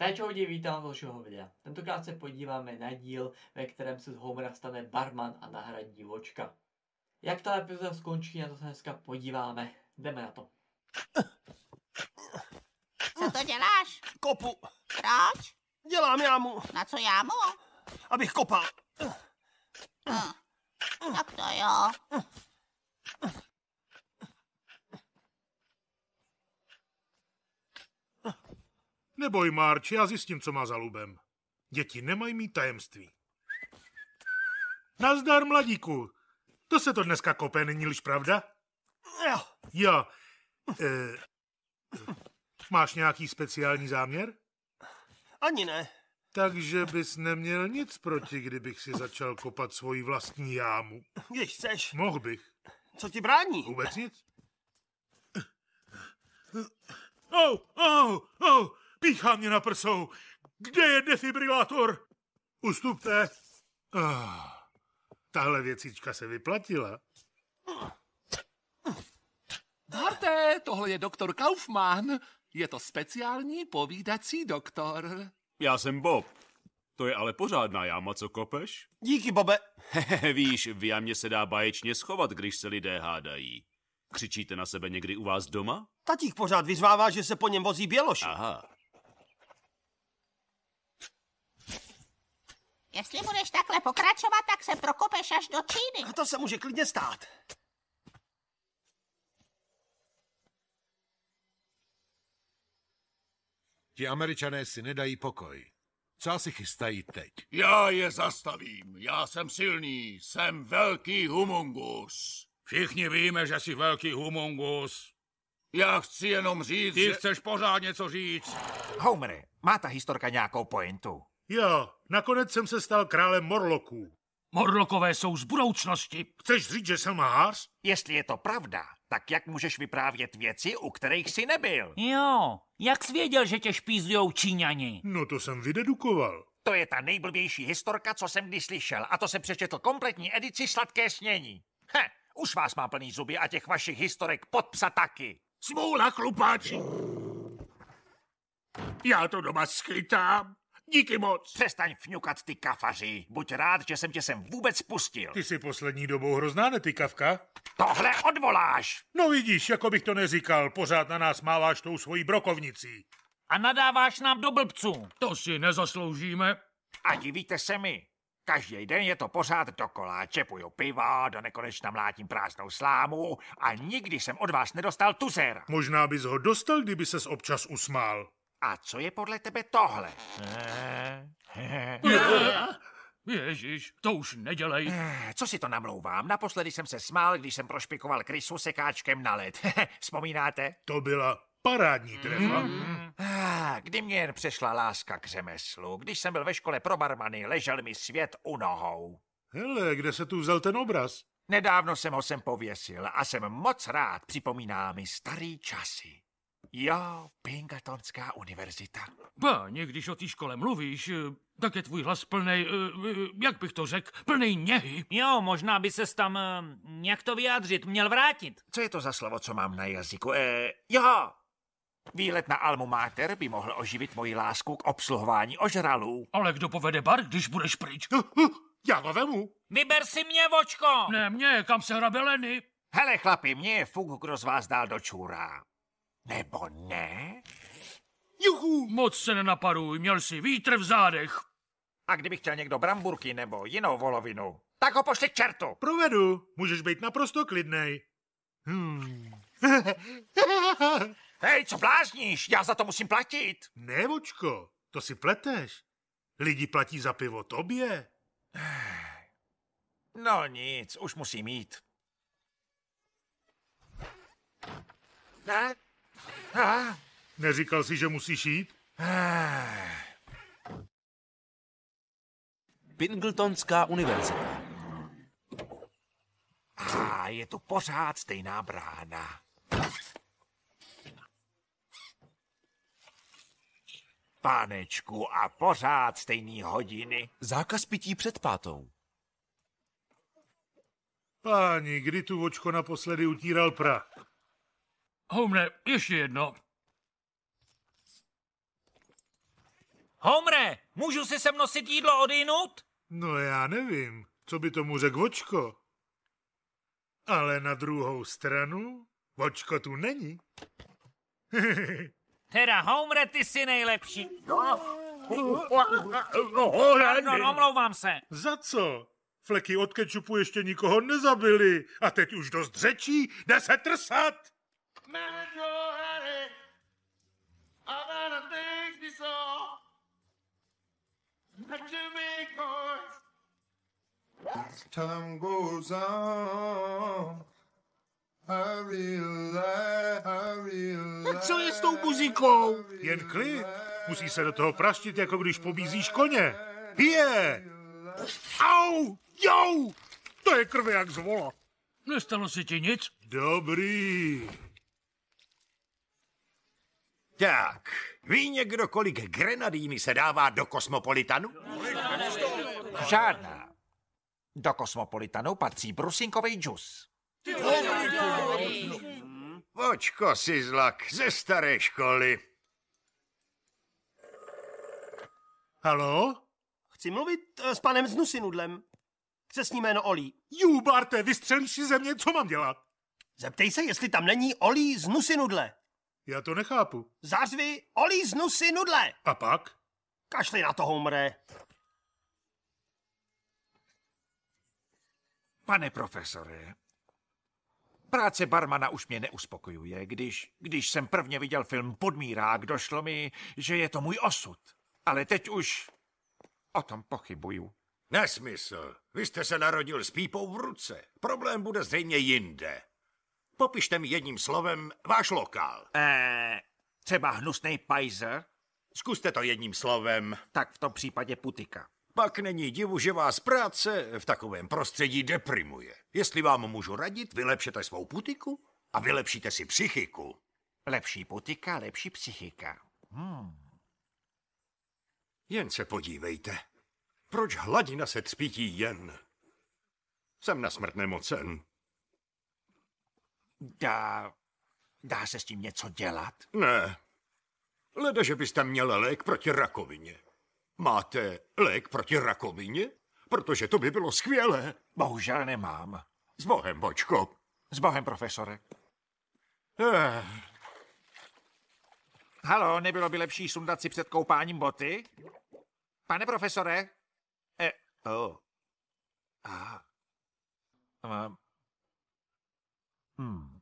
Tak čau vítám dalšího videa. Tentokrát se podíváme na díl, ve kterém se z Homera stane barman a nahradí vočka. Jak ta epizoda skončí, na to se dneska podíváme. Jdeme na to. Co to děláš? Kopu. Proč? Dělám jámu. Na co jámu? Abych kopal. Hm. Tak to jo. Neboj, Marč, já zjistím, co má za lubem. Děti nemají mít tajemství. Nazdar, mladíku. To se to dneska kope, není-liž pravda? Jo. Jo. Eh, e, máš nějaký speciální záměr? Ani ne. Takže bys neměl nic proti, kdybych si začal kopat svoji vlastní jámu. Když chceš. Mohl bych. Co ti brání? Vůbec nic. Oh, oh, oh, Píchá mě na prsou. Kde je defibrilátor? Ustupte. Oh, tahle věcička se vyplatila. Harte, tohle je doktor Kaufmann. Je to speciální povídací doktor. Já jsem Bob. To je ale pořádná jáma, co kopeš? Díky, Bobe. Víš, v jámě se dá báječně schovat, když se lidé hádají. Křičíte na sebe někdy u vás doma? Tatík pořád vyzvává, že se po něm vozí běloši. Aha. Jestli budeš takhle pokračovat, tak se prokopeš až do Číny. A to se může klidně stát. Ti američané si nedají pokoj. Co asi chystají teď? Já je zastavím. Já jsem silný. Jsem velký humungus. Všichni víme, že jsi velký humungus. Já chci jenom říct, Ty že... chceš pořád něco říct. Homer, má ta historka nějakou pointu? Jo, nakonec jsem se stal králem Morloků. Morlokové jsou z budoucnosti. Chceš říct, že jsem lhář? Jestli je to pravda, tak jak můžeš vyprávět věci, u kterých jsi nebyl? Jo, jak jsi věděl, že tě špízujou Číňani? No to jsem vydedukoval. To je ta nejblbější historka, co jsem kdy slyšel a to se přečetl kompletní edici Sladké snění. He, už vás má plný zuby a těch vašich historek pod psa taky. Smůla, chlupáči! Já to doma schytám. Díky moc. Přestaň fňukat ty kafaři. Buď rád, že jsem tě sem vůbec pustil. Ty jsi poslední dobou hrozná kavka. Tohle odvoláš. No vidíš, jako bych to neříkal, pořád na nás máváš tou svojí brokovnicí. A nadáváš nám do blbců. To si nezasloužíme. A divíte se mi. Každý den je to pořád dokola. Čepuju piva, do nekonečna mlátím prázdnou slámu a nikdy jsem od vás nedostal tuzer. Možná bys ho dostal, kdyby ses občas usmál. A co je podle tebe tohle? Eh, eh. Ježíš, to už nedělej. Eh, co si to namlouvám? Naposledy jsem se smál, když jsem prošpikoval krysu sekáčkem na led. Vzpomínáte? To byla parádní trefa. Mm. Ah, kdy mě jen přešla láska k řemeslu, když jsem byl ve škole pro barmany, ležel mi svět u nohou. Hele, kde se tu vzal ten obraz? Nedávno jsem ho sem pověsil a jsem moc rád, připomíná mi starý časy. Jo, Pinkertonská univerzita. Páni, když o té škole mluvíš, eh, tak je tvůj hlas plný, eh, eh, jak bych to řekl, plný něhy. Jo, možná by se tam, jak to vyjádřit, měl vrátit. Co je to za slovo, co mám na jazyku? E, jo, Výlet na Almu Mater by mohl oživit moji lásku k obsluhování ožralů. Ale kdo povede bar, když budeš pryč? Já ho vemu. Vyber si mě, vočko. Ne mě, kam se Leny? Hele, chlapi, mě je fuk, kdo z vás dál do čůra. Nebo ne? Juhu! Moc se nenaparuj, měl si vítr v zádech. A kdyby chtěl někdo bramburky nebo jinou volovinu, tak ho pošli k čertu. Provedu, můžeš být naprosto klidnej. Hmm. Hej, co blázníš? Já za to musím platit. Ne, vočko, to si pleteš. Lidi platí za pivo tobě. No nic, už musím jít. Ne? neříkal jsi, že musíš jít? Pingletonská univerzita. A je tu pořád stejná brána. Pánečku, a pořád stejný hodiny. Zákaz pití před pátou. Páni, kdy tu očko naposledy utíral prach? Homre, ještě jedno. Homre, můžu si sem nosit jídlo odinut? No já nevím, co by tomu řekl Vočko. Ale na druhou stranu, Vočko tu není. teda Homre, ty jsi nejlepší. No, no, no, Pardon, omlouvám se. Za co? Fleky od kečupu ještě nikoho nezabili. A teď už dost řečí, jde se trsat time goes on, I realize, I realize, Co je s tou muzikou? Jen klid. Musí se do toho praštit, jako když pobízíš koně. Je! Au! Jo! To je krve jak zvola. Nestalo se ti nic? Dobrý. Tak, ví někdo, kolik grenadíny se dává do kosmopolitanu? Žádná. Do kosmopolitanu patří brusinkový džus. Počko si zlak ze staré školy. Halo? Chci mluvit eh, s panem Znusinudlem. Křesní jméno Olí. Jú, Barte, vystřelíš si ze mě, co mám dělat? Zeptej se, jestli tam není Olí z Nusinudle. Já to nechápu. Zařvi, olíznu si nudle. A pak? Kašli na to, Homre. Pane profesore, práce barmana už mě neuspokojuje. Když, když jsem prvně viděl film Podmírák, došlo mi, že je to můj osud. Ale teď už o tom pochybuju. Nesmysl. Vy jste se narodil s pípou v ruce. Problém bude zřejmě jinde. Popište mi jedním slovem váš lokál. Eh, třeba hnusný pajzer? Zkuste to jedním slovem. Tak v tom případě putika. Pak není divu, že vás práce v takovém prostředí deprimuje. Jestli vám můžu radit, vylepšete svou putiku a vylepšíte si psychiku. Lepší putika, lepší psychika. Hmm. Jen se podívejte. Proč hladina se třpítí jen? Jsem na smrt nemocen. Dá... Dá se s tím něco dělat? Ne. Leda, že byste měl lék proti rakovině. Máte lék proti rakovině? Protože to by bylo skvělé. Bohužel nemám. S bohem, bočko. S bohem, profesore. Eh. Halo, nebylo by lepší sundat si před koupáním boty? Pane profesore? Eh, oh. Ah. Hmm.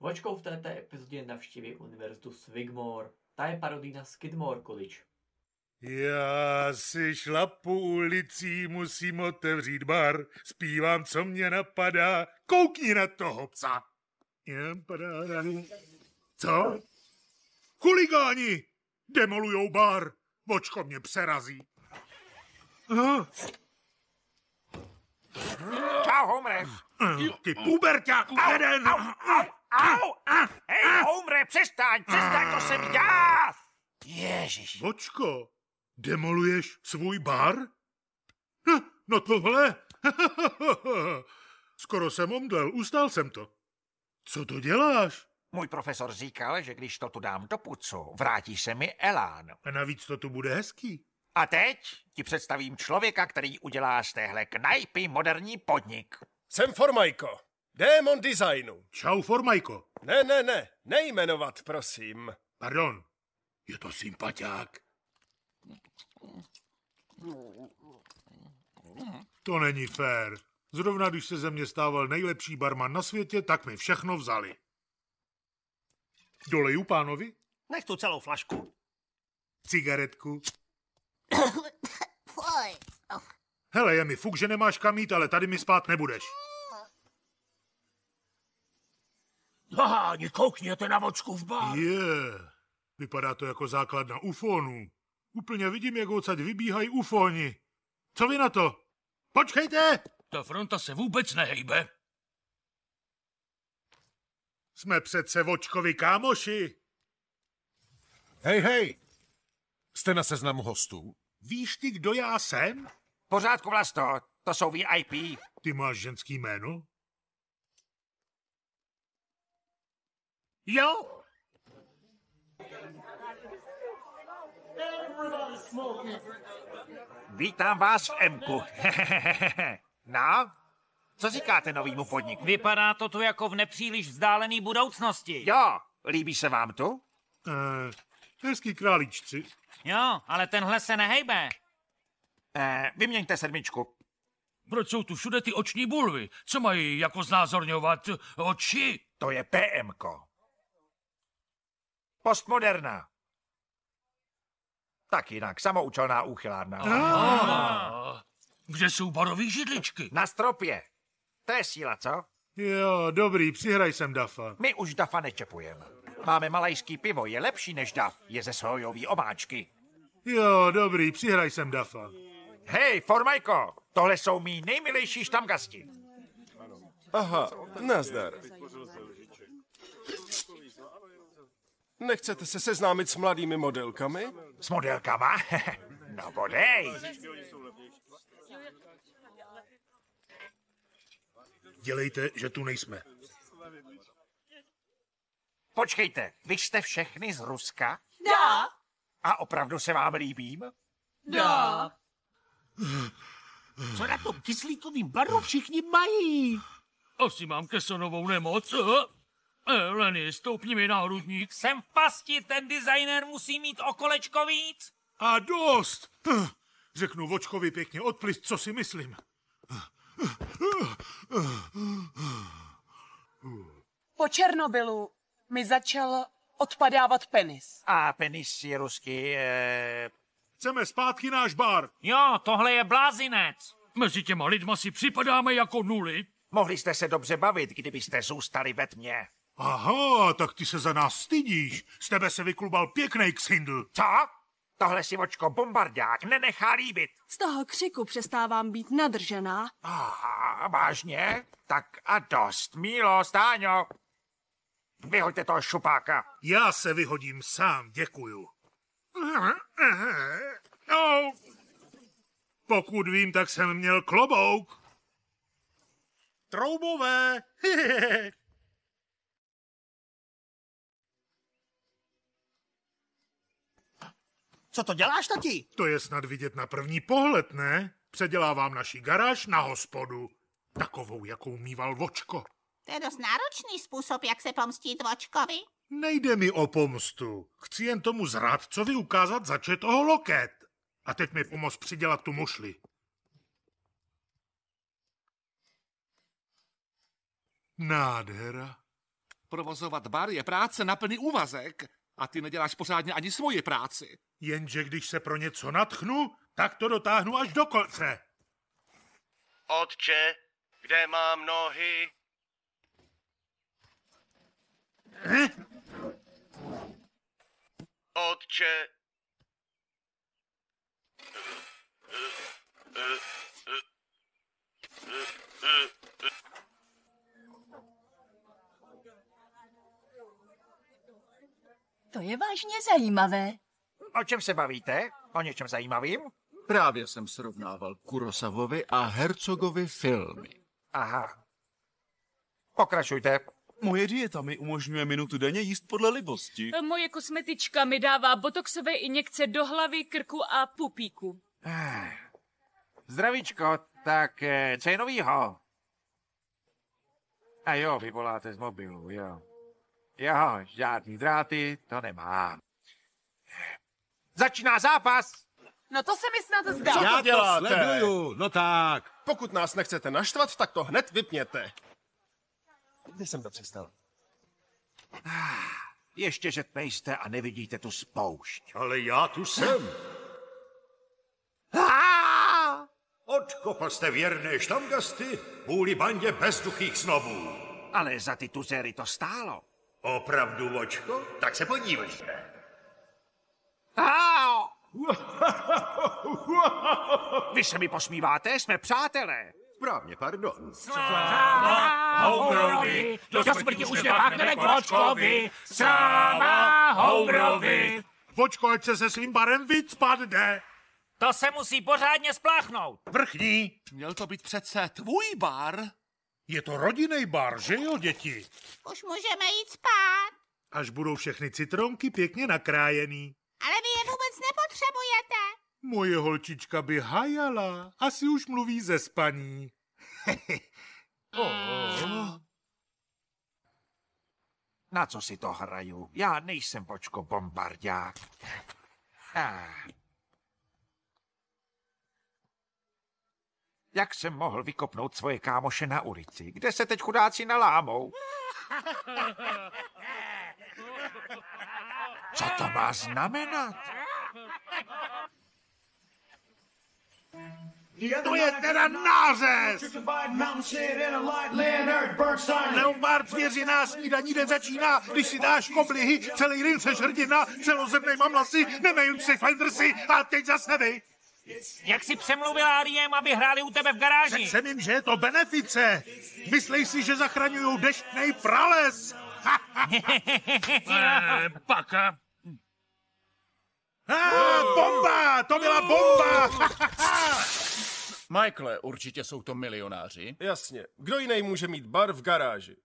Vočkou v této epizodě navštíví univerzitu Swigmore. Ta je parodí na Skidmore College. Já si šlapu ulicí, musím otevřít bar, zpívám, co mě napadá, koukni na toho psa. Co? Chuligáni! Demolujou bar, vočko mě přerazí. Aha. Čau, Homre. Mm, mm. Ty puberťák, jeden. Au, au. Hej, mm. Homre, přestaň, přestaň, to jsem já. Ježiš. Bočko, demoluješ svůj bar? Hm, no tohle. Skoro jsem omdlel, ustál jsem to. Co to děláš? Můj profesor říkal, že když to tu dám do pucu, vrátí se mi elán. A navíc to tu bude hezký. A teď ti představím člověka, který udělá z téhle knajpy moderní podnik. Jsem Formajko, démon designu. Čau, Formajko. Ne, ne, ne, nejmenovat, prosím. Pardon, je to sympatiák. To není fér. Zrovna když se ze mě stával nejlepší barman na světě, tak mi všechno vzali. Doleju pánovi? Nech tu celou flašku. Cigaretku. Hele, je mi fuk, že nemáš kam jít, ale tady mi spát nebudeš. Páni, koukněte na vočku v bar. Je, yeah. vypadá to jako základna ufonů. Úplně vidím, jak odsaď vybíhají ufoni. Co vy na to? Počkejte! Ta fronta se vůbec nehejbe. Jsme přece vočkovi kámoši. Hej, hej, Jste na seznamu hostů? Víš ty, kdo já jsem? Pořádku vlasto, to jsou VIP. Ty máš ženský jméno? Jo! Vítám vás v Mku. no, co říkáte novýmu podniku? Vypadá to tu jako v nepříliš vzdálený budoucnosti. Jo, líbí se vám tu? Uh, Hezký králíčci. Jo, ale tenhle se nehejbe. Eh, vyměňte sedmičku. Proč jsou tu všude ty oční bulvy? Co mají jako znázorňovat oči? To je PMK. Postmoderna. Tak jinak, samoučelná úchylárna. Ah. ah. Kde jsou barové židličky? Na stropě. To je síla, co? Jo, dobrý, přihraj sem Dafa. My už Dafa nečepujeme. Máme malajský pivo, je lepší než DAF, je ze sojový omáčky. Jo, dobrý, přihraj sem DAFa. Hej, Formajko, tohle jsou mý nejmilejší štamgasti. Aha, nazdar. Nechcete se seznámit s mladými modelkami? S modelkama? no bodej. Dělejte, že tu nejsme. Počkejte, vy jste všechny z Ruska? Da. A opravdu se vám líbím? Da. Co na tom kyslíkovým baru všichni mají? Asi mám kesonovou nemoc. Eh? Eh, Leny, stoupni mi na hrudník. Jsem v pasti, ten designer musí mít okolečko víc. A dost. Eh, řeknu Vočkovi pěkně odplist, co si myslím. Po Černobylu mi začal odpadávat penis. A penis je ruský. E... Chceme zpátky náš bar. Jo, tohle je blázinec. Mezi těma lidma si připadáme jako nuly. Mohli jste se dobře bavit, kdybyste zůstali ve tmě. Aha, tak ty se za nás stydíš. Z tebe se vyklubal pěkný ksindl. Co? Tohle si očko bombardák nenechá líbit. Z toho křiku přestávám být nadržená. Aha, vážně? Tak a dost, Mílo, Stáňo. Vyhoďte toho šupáka. Já se vyhodím sám, děkuju. No, pokud vím, tak jsem měl klobouk. Troubové. Co to děláš, tati? To je snad vidět na první pohled, ne? Předělávám naši garáž na hospodu. Takovou, jakou mýval vočko. To je dost náročný způsob, jak se pomstit vočkovi. Nejde mi o pomstu. Chci jen tomu zrádcovi ukázat, začet toho loket. A teď mi pomoz přidělat tu mušli. Nádhera. Provozovat bar je práce na plný úvazek a ty neděláš pořádně ani svoji práci. Jenže když se pro něco natchnu, tak to dotáhnu až do konce. Otče, kde mám nohy? Otče. To je vážně zajímavé. O čem se bavíte? O něčem zajímavým? Právě jsem srovnával Kurosavovi a Hercogovi filmy. Aha. Pokračujte. Moje dieta mi umožňuje minutu denně jíst podle libosti. E, moje kosmetička mi dává botoxové injekce do hlavy, krku a pupíku. Eh, zdravíčko, tak eh, co je novýho? A jo, vy voláte z mobilu, jo. Jo, žádný dráty, to nemám. Eh, začíná zápas! No to se mi snad zdá. Já to sleduju, no tak. Pokud nás nechcete naštvat, tak to hned vypněte. Kde jsem to přestal. Ah, ještě, že nejste a nevidíte tu spoušť. Ale já tu jsem. Ah! Odkopal jste věrné štamgasty kvůli bandě bezduchých snobů. Ale za ty tuzery to stálo. Opravdu, vočko? Tak se podívejte. Vy se mi posmíváte? Jsme přátelé. Správně, pardon. Sláva Houbrovi, do smrti už nepáchneme k Vočkovi. Sláva Houbrovi. Vočko, ať se se svým barem padne. To se musí pořádně spláchnout. Vrchní. Měl to být přece tvůj bar. Je to rodinný bar, že jo, děti? Už můžeme jít spát. Až budou všechny citronky pěkně nakrájený. Ale vy je vůbec nepotřebujete. Moje holčička by hajala, asi už mluví ze spaní. oh. Na co si to hraju? Já nejsem počko bombardák. Ah. Jak jsem mohl vykopnout svoje kámoše na ulici? Kde se teď chudáci nalámou? Co to má znamenat? To je teda nářez! Leopard zvěřiná snídaní den začíná, když si dáš koblihy, celý ryn se žrdina, mám lasy, nemají si Fendersy a teď zase vy. Jak si přemluvil Ariem, aby hráli u tebe v garáži? Řekl jsem jim, že je to benefice. Myslej si, že zachraňují deštnej prales. Paka. Ah, bomba! To byla bomba! Michael, určitě jsou to milionáři. Jasně. Kdo jiný může mít bar v garáži?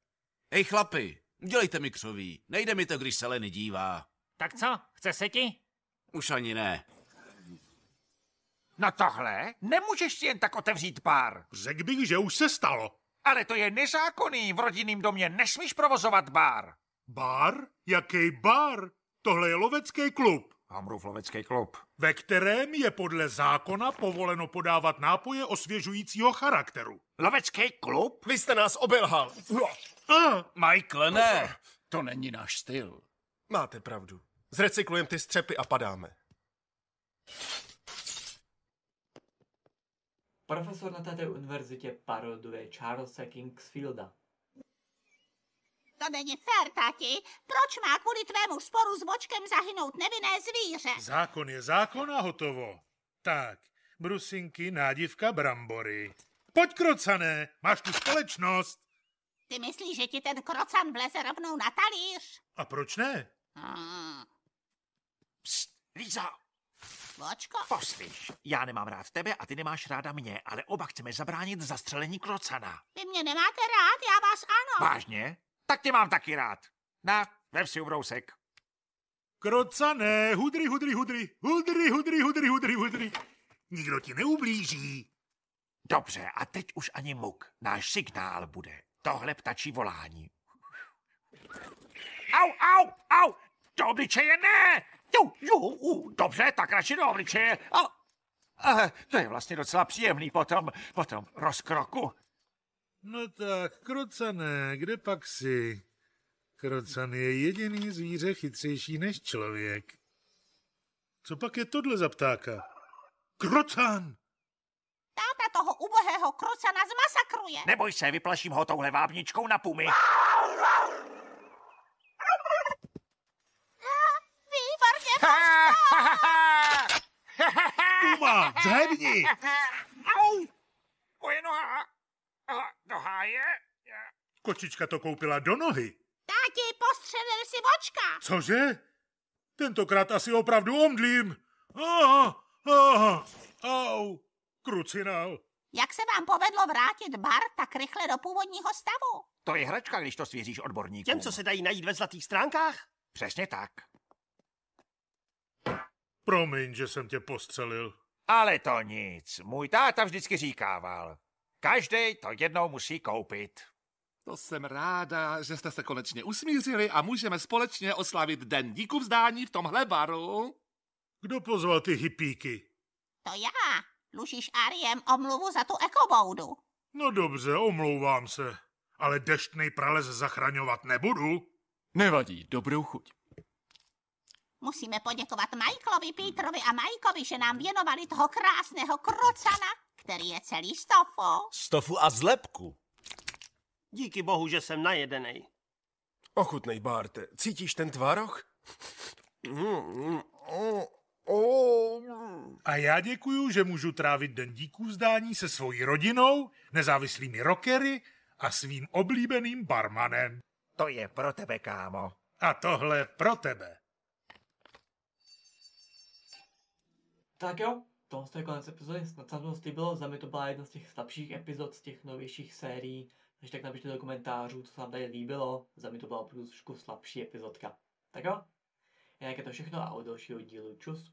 Hej chlapi, dělejte mi křoví. Nejde mi to, když se Lenny dívá. Tak co, chce se ti? Už ani ne. No tohle nemůžeš ti jen tak otevřít bar. Řekl bych, že už se stalo. Ale to je nezákonný, v rodinném domě nesmíš provozovat bar. Bar? Jaký bar? Tohle je lovecký klub. Hamruflovecký klub. Ve kterém je podle zákona povoleno podávat nápoje osvěžujícího charakteru. Lovecký klub? Vy jste nás obelhal. No. Michael, ne. To není náš styl. Máte pravdu. Zrecyklujeme ty střepy a padáme. Profesor na této univerzitě paroduje Charlesa Kingsfielda. To není fér, tati. Proč má kvůli tvému sporu s vočkem zahynout nevinné zvíře? Zákon je zákon a hotovo. Tak, brusinky, nádivka, brambory. Pojď, krocané, máš tu společnost. Ty myslíš, že ti ten krocan vleze rovnou na talíř? A proč ne? Hmm. Pst, Líza! Vočko. Poslyš, já nemám rád tebe a ty nemáš ráda mě, ale oba chceme zabránit zastřelení krocana. Vy mě nemáte rád, já vás ano. Vážně? tak tě mám taky rád. Na, vev si ubrousek. Krocané, hudry, hudry, hudry, hudry, hudry, hudry, hudry, hudry. Nikdo ti neublíží. Dobře, a teď už ani muk. Náš signál bude. Tohle ptačí volání. Au, au, au! Do obličeje ne! Ju, ju, u, dobře, tak radši do obličeje. A, a, eh, to je vlastně docela příjemný potom, potom rozkroku. No tak, krocané, kde pak si? Krocan je jediný zvíře chytřejší než člověk. Co pak je tohle za ptáka? Krocan! Táta toho ubohého krocana zmasakruje. Neboj se, vyplaším ho touhle vábničkou na pumy. Výborně, Puma, zhebni! Moje noha! do háje? Kočička to koupila do nohy. Táti, postřelil si vočka. Cože? Tentokrát asi opravdu omdlím. Aha, aha, au, krucinál. Jak se vám povedlo vrátit bar tak rychle do původního stavu? To je hračka, když to svěříš odborníkům. Těm, co se dají najít ve zlatých stránkách? Přesně tak. Promiň, že jsem tě postřelil. Ale to nic. Můj táta vždycky říkával. Každý to jednou musí koupit. To jsem ráda, že jste se konečně usmířili a můžeme společně oslavit den díku vzdání v tomhle baru. Kdo pozval ty hipíky? To já. Lušíš Ariem omluvu za tu ekoboudu. No dobře, omlouvám se. Ale deštný prales zachraňovat nebudu. Nevadí, dobrou chuť. Musíme poděkovat Michaelovi, Petrovi a Majkovi, že nám věnovali toho krásného krocana který je celý stofu, stofu a zlepku. Díky bohu, že jsem najedenej. Ochutnej, Barte. Cítíš ten tvároch? Hmm, hmm. A já děkuju, že můžu trávit den díků zdání se svojí rodinou, nezávislými rockery a svým oblíbeným barmanem. To je pro tebe, kámo. A tohle pro tebe. Tak jo, tohle je konec epizody. Snad se to líbilo. Za mě to byla jedna z těch slabších epizod z těch novějších sérií. Takže tak napište do komentářů, co se vám tady líbilo. Za mě to byla opravdu trošku slabší epizodka. Tak jo? Jinak je to všechno a u dalšího dílu čus.